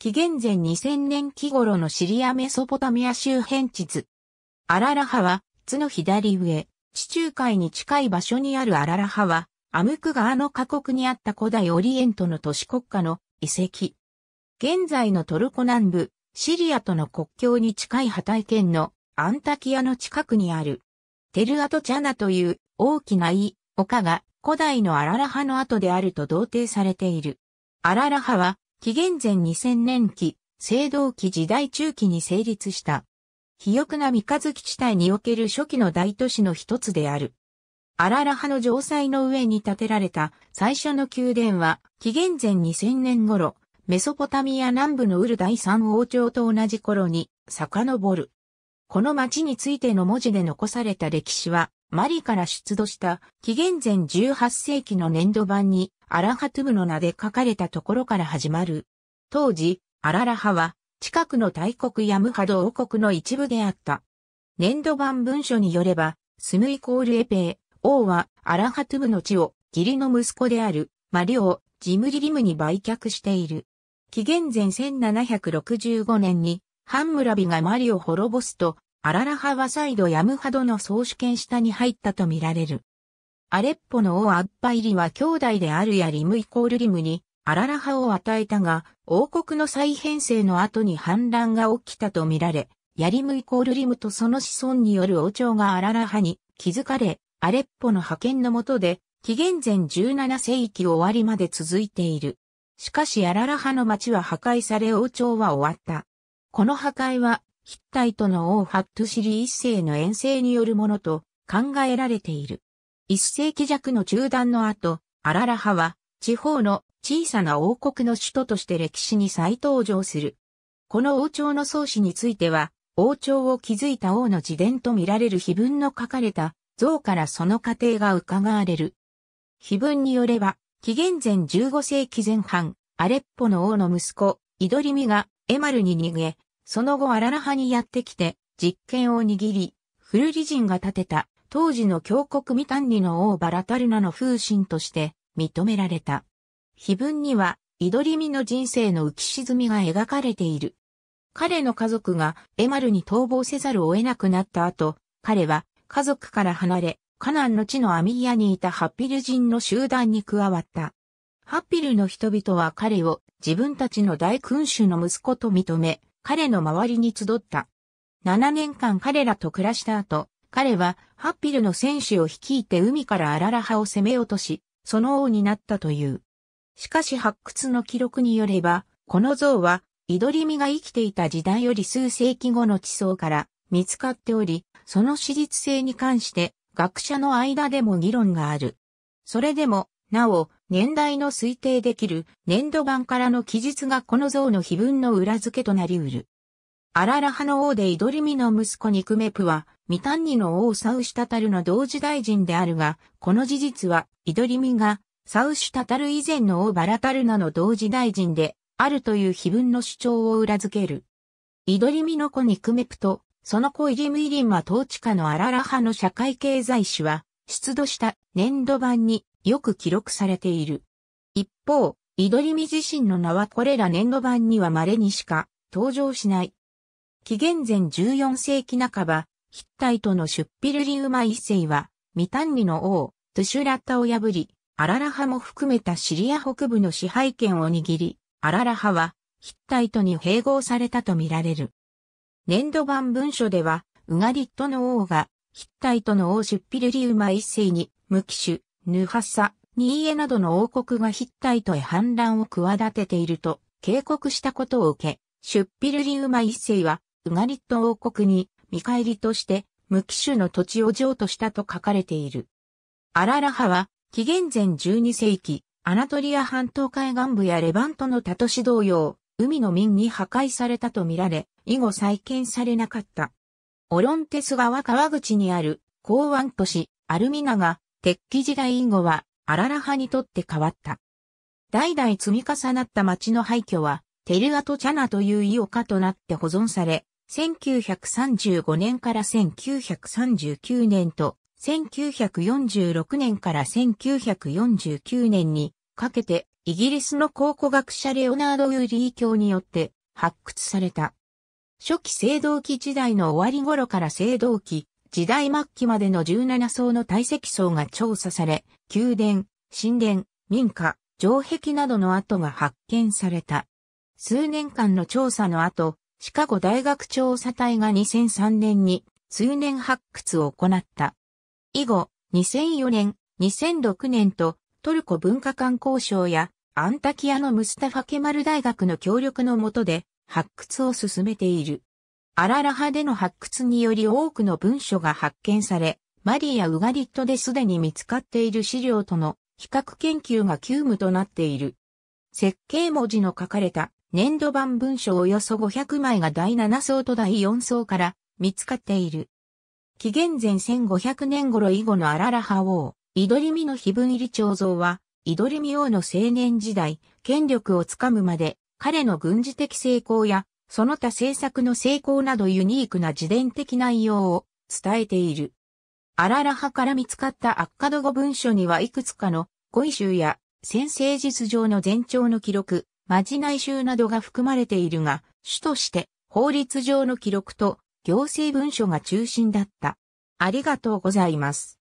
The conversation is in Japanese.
紀元前2000年期頃のシリアメソポタミア周辺地図。アララハは、津の左上、地中海に近い場所にあるアララハは、アムク川の過酷にあった古代オリエントの都市国家の遺跡。現在のトルコ南部、シリアとの国境に近いハタイ県のアンタキアの近くにある、テルアトチャナという大きな井、丘が古代のアララハの跡であると同定されている。アララハは紀元前2000年期、青銅期時代中期に成立した。肥沃な三日月地帯における初期の大都市の一つである。アララ派の城塞の上に建てられた最初の宮殿は、紀元前2000年頃、メソポタミア南部のウル第三王朝と同じ頃に遡る。この町についての文字で残された歴史は、マリから出土した紀元前18世紀の粘土板にアラハトゥブの名で書かれたところから始まる。当時、アララハは近くの大国ヤムハド王国の一部であった。粘土板文書によれば、スヌイコールエペー、王はアラハトゥブの地を義理の息子であるマリオ・ジムリリムに売却している。紀元前1765年にハンムラビがマリを滅ぼすとアララハは再度ヤムハドの総主権下に入ったとみられる。アレッポの王アッパイリは兄弟であるやリムイコールリムにアララハを与えたが、王国の再編成の後に反乱が起きたとみられ、ヤリムイコールリムとその子孫による王朝がアララハに気づかれ、アレッポの派遣の下で、紀元前17世紀終わりまで続いている。しかしアララハの町は破壊され王朝は終わった。この破壊はヒッタイトの王ハットシリ一世の遠征によるものと考えられている。一世紀弱の中断の後、アララ派は地方の小さな王国の首都として歴史に再登場する。この王朝の創始については、王朝を築いた王の自伝と見られる碑文の書かれた像からその過程が伺われる。碑文によれば、紀元前15世紀前半、アレッポの王の息子、イドリミがエマルに逃げ、その後アララハにやってきて、実権を握り、フルリ人が建てた、当時の峡谷ミタンニの王バラタルナの風神として認められた。碑文には、イドリミの人生の浮き沈みが描かれている。彼の家族がエマルに逃亡せざるを得なくなった後、彼は家族から離れ、カナンの地のアミリアにいたハッピル人の集団に加わった。ハッピルの人々は彼を自分たちの大君主の息子と認め、彼の周りに集った。7年間彼らと暮らした後、彼はハッピルの戦士を率いて海からアララ派を攻め落とし、その王になったという。しかし発掘の記録によれば、この像は、イドリミが生きていた時代より数世紀後の地層から見つかっており、その史実性に関して学者の間でも議論がある。それでもなお、年代の推定できる年度版からの記述がこの像の碑文の裏付けとなりうる。アララハの王でイドリミの息子ニクメプは、ミタンニの王サウシタタルの同時大臣であるが、この事実は、イドリミが、サウシタタル以前の王バラタルナの同時大臣で、あるという碑文の主張を裏付ける。イドリミの子ニクメプと、その子イリムイリンは統治下のアララハの社会経済史は、出土した年度版によく記録されている。一方、イドリミ自身の名はこれら年度版には稀にしか登場しない。紀元前14世紀半ば、ヒッタイトのシュッピルリウマ一世は、ミタンニの王、トゥシュラッタを破り、アララハも含めたシリア北部の支配権を握り、アララハは、ヒッタイトに併合されたとみられる。年度版文書では、ウガリットの王が、ヒッタイトの王シュッピルリウマ一世に、無機種、ヌハッサ、ニーエなどの王国がヒッタイトへ反乱を企てていると警告したことを受け、シュッピルリウマ一世はウガリット王国に見返りとして無機種の土地を譲渡したと書かれている。アララハは紀元前12世紀、アナトリア半島海岸部やレバントのタトシ同様、海の民に破壊されたとみられ、以後再建されなかった。オロンテス川川口にある港湾都市アルミナが鉄器時代以後は、アララ派にとって変わった。代々積み重なった町の廃墟は、テルアトチャナというオ丘となって保存され、1935年から1939年と、1946年から1949年にかけて、イギリスの考古学者レオナード・ウーリー教によって発掘された。初期青銅器時代の終わり頃から青銅器、時代末期までの17層の堆積層が調査され、宮殿、神殿、民家、城壁などの跡が発見された。数年間の調査の後、シカゴ大学調査隊が2003年に数年発掘を行った。以後、2004年、2006年とトルコ文化観交渉やアンタキアのムスタファケマル大学の協力のもとで発掘を進めている。アララハでの発掘により多くの文書が発見され、マリやウガリットですでに見つかっている資料との比較研究が急務となっている。設計文字の書かれた年度版文書およそ500枚が第7層と第4層から見つかっている。紀元前1500年頃以後のアララハ王、イドリミの碑文入り彫像は、イドリミ王の青年時代、権力をつかむまで、彼の軍事的成功やその他政策の成功などユニークな自伝的内容を伝えている。アララ派から見つかったアッカド語文書にはいくつかの語彙集や先生実上の前兆の記録、まじない集などが含まれているが、主として法律上の記録と行政文書が中心だった。ありがとうございます。